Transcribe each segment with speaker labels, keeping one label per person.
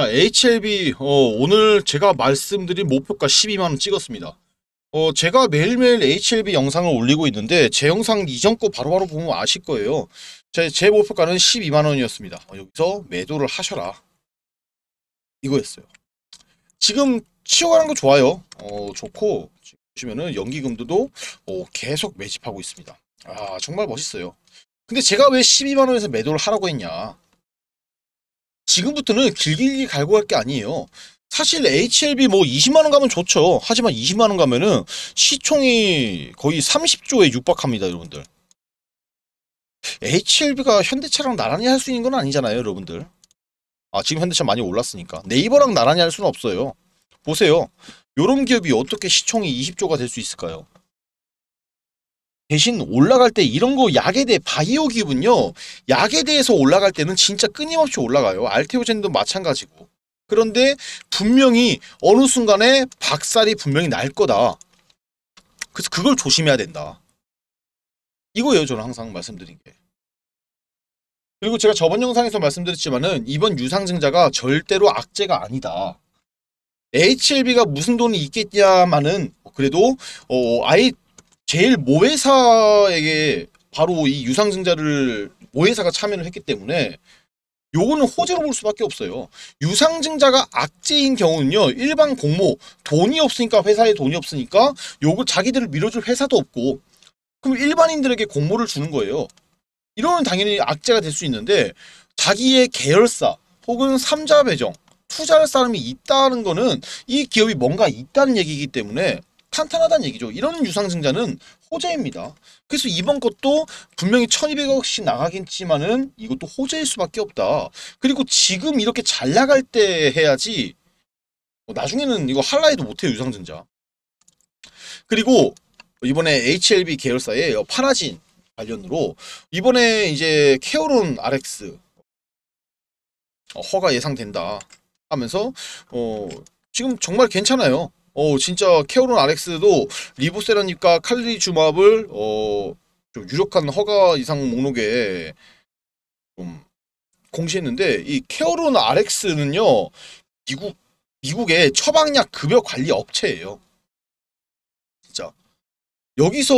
Speaker 1: 아, HLB 어, 오늘 제가 말씀드린 목표가 12만원 찍었습니다. 어, 제가 매일매일 HLB 영상을 올리고 있는데 제 영상 이전 거 바로바로 보면 아실 거예요. 제, 제 목표가는 12만원이었습니다. 어, 여기서 매도를 하셔라. 이거였어요. 지금 치어가는 거 좋아요. 어, 좋고 지 보시면은 연기금들도 어, 계속 매집하고 있습니다. 아 정말 멋있어요. 근데 제가 왜 12만원에서 매도를 하라고 했냐. 지금부터는 길길이 갈고 갈 게 아니에요. 사실 HLB 뭐 20만원 가면 좋죠. 하지만 20만원 가면은 시총이 거의 30조에 육박합니다, 여러분들. HLB가 현대차랑 나란히 할 수 있는 건 아니잖아요, 여러분들. 아, 지금 현대차 많이 올랐으니까. 네이버랑 나란히 할 수는 없어요. 보세요. 요런 기업이 어떻게 시총이 20조가 될 수 있을까요? 대신 올라갈 때 이런 거 약에 대해 바이오 기분요 약에 대해서 올라갈 때는 진짜 끊임없이 올라가요 알테오젠도 마찬가지고 그런데 분명히 어느 순간에 박살이 분명히 날 거다 그래서 그걸 조심해야 된다 이거예요 저는 항상 말씀드린 게 그리고 제가 저번 영상에서 말씀드렸지만은 이번 유상증자가 절대로 악재가 아니다 HLB가 무슨 돈이 있겠냐만은 그래도 어, 아예 제일 모회사에게 바로 이 유상증자를 모회사가 참여를 했기 때문에 요거는 호재로 볼 수밖에 없어요. 유상증자가 악재인 경우는요. 일반 공모, 돈이 없으니까 회사에 돈이 없으니까 요걸 자기들을 밀어줄 회사도 없고 그럼 일반인들에게 공모를 주는 거예요. 이러면 당연히 악재가 될 수 있는데 자기의 계열사 혹은 삼자 배정, 투자할 사람이 있다는 거는 이 기업이 뭔가 있다는 얘기이기 때문에 탄탄하다는 얘기죠. 이런 유상증자는 호재입니다. 그래서 이번 것도 분명히 1200억씩 나가겠지만은 이것도 호재일 수밖에 없다. 그리고 지금 이렇게 잘 나갈 때 해야지 뭐 나중에는 이거 할라 해도 못해요. 유상증자. 그리고 이번에 HLB 계열사의 파라진 관련으로 이번에 이제 케어론 RX 허가 예상된다 하면서 어 지금 정말 괜찮아요. 어 진짜 케오론 아렉스도 리보세라니까칼리주마블어좀 유력한 허가 이상 목록에 좀 공시했는데 이 케어론 RX는요 미국 미국의 처방약 급여 관리 업체예요. 진짜 여기서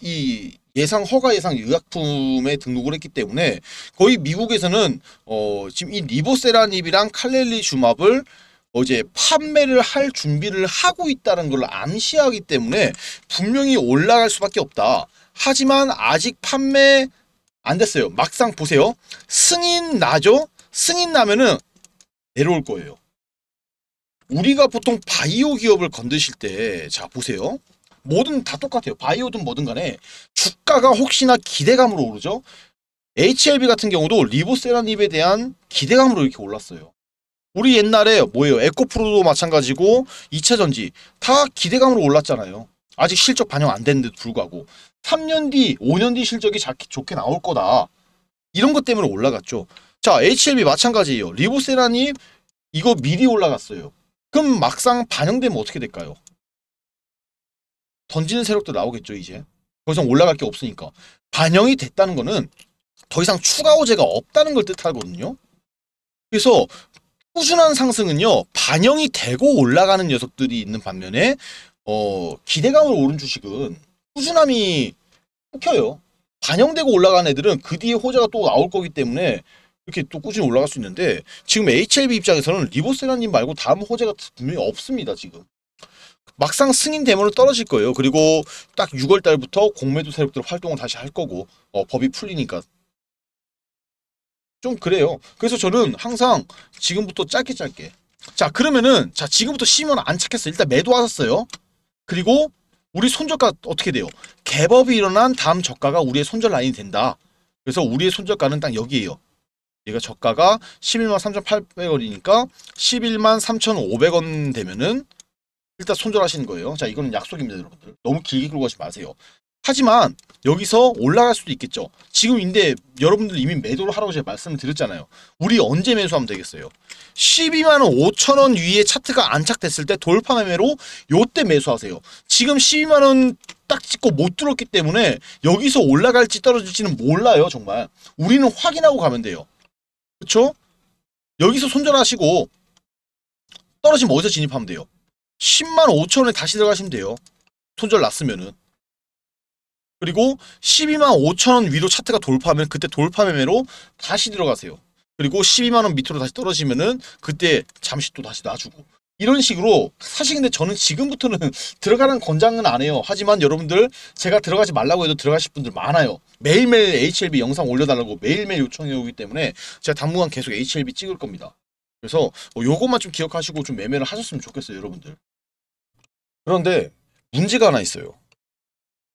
Speaker 1: 이 예상 허가 예상 의약품에 등록을 했기 때문에 거의 미국에서는 어 지금 이 리보세라닙이랑 칼렐리주마블 어제 판매를 할 준비를 하고 있다는 걸 암시하기 때문에 분명히 올라갈 수밖에 없다. 하지만 아직 판매 안 됐어요. 막상 보세요. 승인 나죠? 승인 나면은 내려올 거예요. 우리가 보통 바이오 기업을 건드실 때 자 보세요. 뭐든 다 똑같아요. 바이오든 뭐든 간에 주가가 혹시나 기대감으로 오르죠. HLB 같은 경우도 리보세라닙에 대한 기대감으로 이렇게 올랐어요. 우리 옛날에 뭐예요? 에코프로도 마찬가지고 2차전지 다 기대감으로 올랐잖아요. 아직 실적 반영 안 됐는데도 불구하고 3년 뒤, 5년 뒤 실적이 좋게 나올 거다. 이런 것 때문에 올라갔죠. 자, HLB 마찬가지예요. 리보세라님 이거 미리 올라갔어요. 그럼 막상 반영되면 어떻게 될까요? 던지는 세력도 나오겠죠, 이제. 더 이상 올라갈 게 없으니까. 반영이 됐다는 거는 더 이상 추가 호재가 없다는 걸 뜻하거든요. 그래서 꾸준한 상승은요 반영이 되고 올라가는 녀석들이 있는 반면에 어 기대감을 오른 주식은 꾸준함이 끊겨요 반영되고 올라간 애들은 그 뒤에 호재가 또 나올 거기 때문에 이렇게 또 꾸준히 올라갈 수 있는데 지금 HLB 입장에서는 리보세라님 말고 다음 호재가 분명히 없습니다 지금 막상 승인 대모로 떨어질 거예요 그리고 딱 6월 달부터 공매도 세력들 활동을 다시 할 거고 어, 법이 풀리니까 좀 그래요. 그래서 저는 항상 지금부터 짧게 짧게. 자 그러면은 자 지금부터 쉬면 안 착했어. 일단 매도 하셨어요. 그리고 우리 손절가 어떻게 돼요? 개법이 일어난 다음 저가가 우리의 손절 라인이 된다. 그래서 우리의 손절가는 딱 여기에요. 얘가 저가가 11만 3,800원이니까 11만 3,500원 되면은 일단 손절하시는 거예요. 자, 이거는 약속입니다, 여러분들. 너무 길게 끌고 가지 마세요. 하지만 여기서 올라갈 수도 있겠죠. 지금 인데 여러분들 이미 매도를 하라고 제가 말씀을 드렸잖아요. 우리 언제 매수하면 되겠어요? 12만원 5천원 위에 차트가 안착됐을 때 돌파 매매로 요때 매수하세요. 지금 12만원 딱 찍고 못 들었기 때문에 여기서 올라갈지 떨어질지는 몰라요. 정말. 우리는 확인하고 가면 돼요. 그렇죠? 여기서 손절하시고 떨어지면 어디서 진입하면 돼요? 10만 5천원에 다시 들어가시면 돼요. 손절 났으면은. 그리고 12만 5천원 위로 차트가 돌파하면 그때 돌파 매매로 다시 들어가세요. 그리고 12만원 밑으로 다시 떨어지면은 그때 잠시 또 다시 놔주고 이런 식으로 사실 근데 저는 지금부터는 들어가는 권장은 안 해요. 하지만 여러분들 제가 들어가지 말라고 해도 들어가실 분들 많아요. 매일매일 HLB 영상 올려달라고 매일매일 요청해 오기 때문에 제가 당분간 계속 HLB 찍을 겁니다. 그래서 어, 요것만 좀 기억하시고 좀 매매를 하셨으면 좋겠어요. 여러분들. 그런데 문제가 하나 있어요.